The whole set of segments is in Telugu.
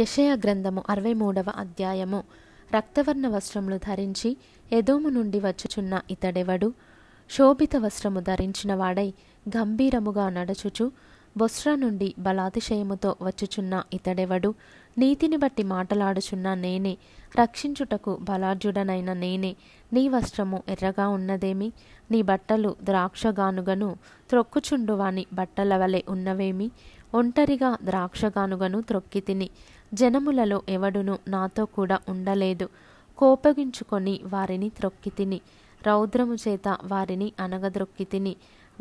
యషయ గ్రంథము అరవై మూడవ అధ్యాయము రక్తవర్ణ వస్త్రములు ధరించి ఎదోము నుండి వచ్చుచున్న ఇతడెవడు శోభిత వస్త్రము ధరించినవాడై గంభీరముగా నడుచుచు బొస్రా నుండి బలాతిశయముతో వచ్చుచున్న ఇతడెవడు నీతిని బట్టి మాటలాడుచున్న నేనే రక్షించుటకు బలార్జుడనైన నేనే నీ వస్త్రము ఎర్రగా ఉన్నదేమి నీ బట్టలు ద్రాక్షగానుగను త్రొక్కుచుండువాని బట్టల వలె ఉన్నవేమి ఒంటరిగా ద్రాక్షగానుగను త్రొక్కి తిని జనములలో ఎవడును నాతో కూడా ఉండలేదు కోపగించుకొని వారిని త్రొక్కి తిని రౌద్రము చేత వారిని అనగద్రొక్కి తిని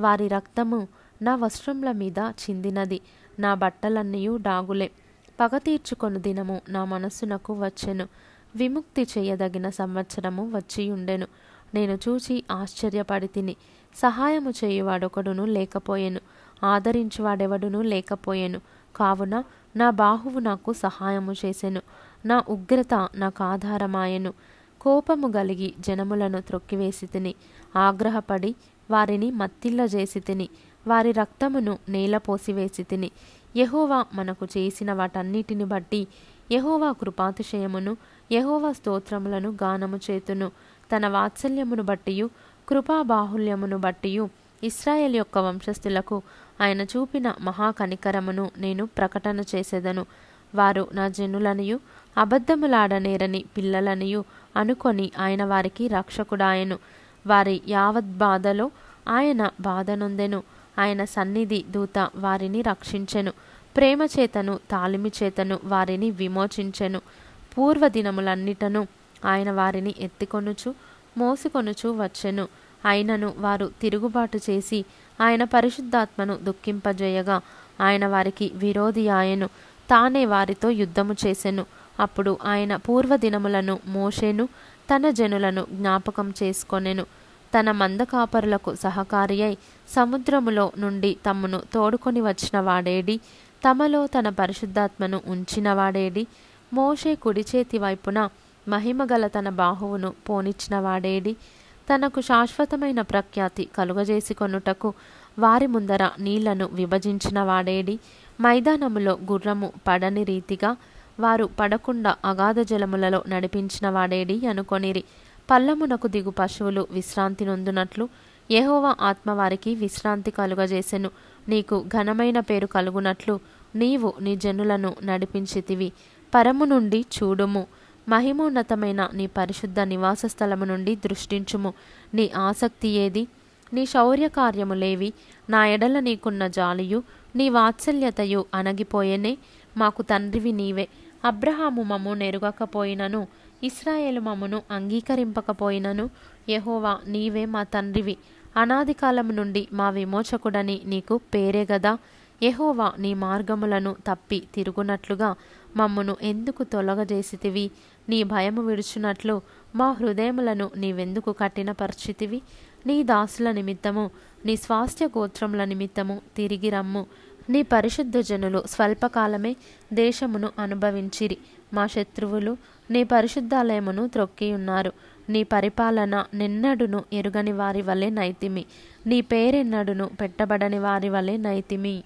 వారి రక్తము నా వస్త్రముల మీద చిందినది నా బట్టలన్నీ డాగులే పగ తీర్చుకొని దినము నా మనస్సునకు వచ్చెను విముక్తి చేయదగిన సంవత్సరము వచ్చియుండెను నేను చూచి ఆశ్చర్యపడి తిని సహాయము చేయువాడొకడును లేకపోయెను ఆదరించువాడెవడును లేకపోయెను కావున నా బాహువు నాకు సహాయము చేసెను నా ఉగ్రత నాకు ఆధారమాయెను కోపము గలిగి జనములను త్రొక్కివేసి తిని ఆగ్రహపడి వారిని చేసి తిని వారి రక్తమును నేలపోసివేసి తిని యహోవా మనకు చేసిన వాటన్నిటిని బట్టి యహోవా కృపాతిశయమును యహోవా స్తోత్రములను గానము చేతును తన వాత్సల్యమును బట్టియు కృపాబాహుల్యమును బట్టియు ఇస్రాయేల్ యొక్క వంశస్థులకు ఆయన చూపిన మహాకనికరమును నేను ప్రకటన చేసేదను వారు నా జనులనియు అబద్ధములాడనేరని పిల్లలనియు అనుకొని ఆయన వారికి రక్షకుడాయను వారి యావత్ బాధలో ఆయన బాధనొందెను ఆయన సన్నిధి దూత వారిని రక్షించెను ప్రేమ చేతను తాలిమి చేతను వారిని విమోచించెను పూర్వదినములన్నిటను ఆయన వారిని ఎత్తికొనుచు మోసుకొనుచు వచ్చెను అయినను వారు తిరుగుబాటు చేసి ఆయన పరిశుద్ధాత్మను దుఃఖింపజేయగా ఆయన వారికి విరోధి ఆయను తానే వారితో యుద్ధము చేసెను అప్పుడు ఆయన పూర్వదినములను మోషేను తన జనులను జ్ఞాపకం చేసుకొనెను తన మందకాపరులకు సహకారి అయి సముద్రములో నుండి తమ్మును తోడుకొని వచ్చిన వాడేడి తమలో తన పరిశుద్ధాత్మను ఉంచిన వాడేడి మోషే కుడి చేతి వైపున మహిమగల తన బాహువును పోనిచ్చిన వాడేడి తనకు శాశ్వతమైన ప్రఖ్యాతి కలుగజేసి కొనుటకు వారి ముందర నీళ్లను విభజించిన వాడేడి మైదానములో గుర్రము పడని రీతిగా వారు పడకుండా అగాధ జలములలో నడిపించిన వాడేడి అనుకొనిరి పల్లమునకు దిగు పశువులు విశ్రాంతి నొందునట్లు ఏహోవా ఆత్మ వారికి విశ్రాంతి కలుగజేసెను నీకు ఘనమైన పేరు కలుగునట్లు నీవు నీ జనులను నడిపించితివి పరము నుండి చూడుము మహిమోన్నతమైన నీ పరిశుద్ధ నివాస స్థలము నుండి దృష్టించుము నీ ఆసక్తి ఏది నీ శౌర్య కార్యములేవి నా ఎడల నీకున్న జాలియు నీ వాత్సల్యతయు అణగిపోయేనే మాకు తండ్రివి నీవే అబ్రహాము మమ్ము నెరుగకపోయినను ఇస్రాయేలు మమ్మును అంగీకరింపకపోయినను యహోవా నీవే మా తండ్రివి అనాది కాలము నుండి మా విమోచకుడని నీకు పేరే గదా యహోవా నీ మార్గములను తప్పి తిరుగునట్లుగా మమ్మను ఎందుకు తొలగజేసితివి నీ భయము విడుచున్నట్లు మా హృదయములను నీవెందుకు పరిచితివి నీ దాసుల నిమిత్తము నీ స్వాస్థ్య గోత్రముల నిమిత్తము తిరిగి రమ్ము నీ పరిశుద్ధ జనులు స్వల్పకాలమే దేశమును అనుభవించిరి మా శత్రువులు నీ పరిశుద్ధాలయమును త్రొక్కియున్నారు నీ పరిపాలన నిన్నడును ఎరుగని వారి వలె నైతిమి నీ పేరెన్నడును పెట్టబడని వారి వలె నైతిమి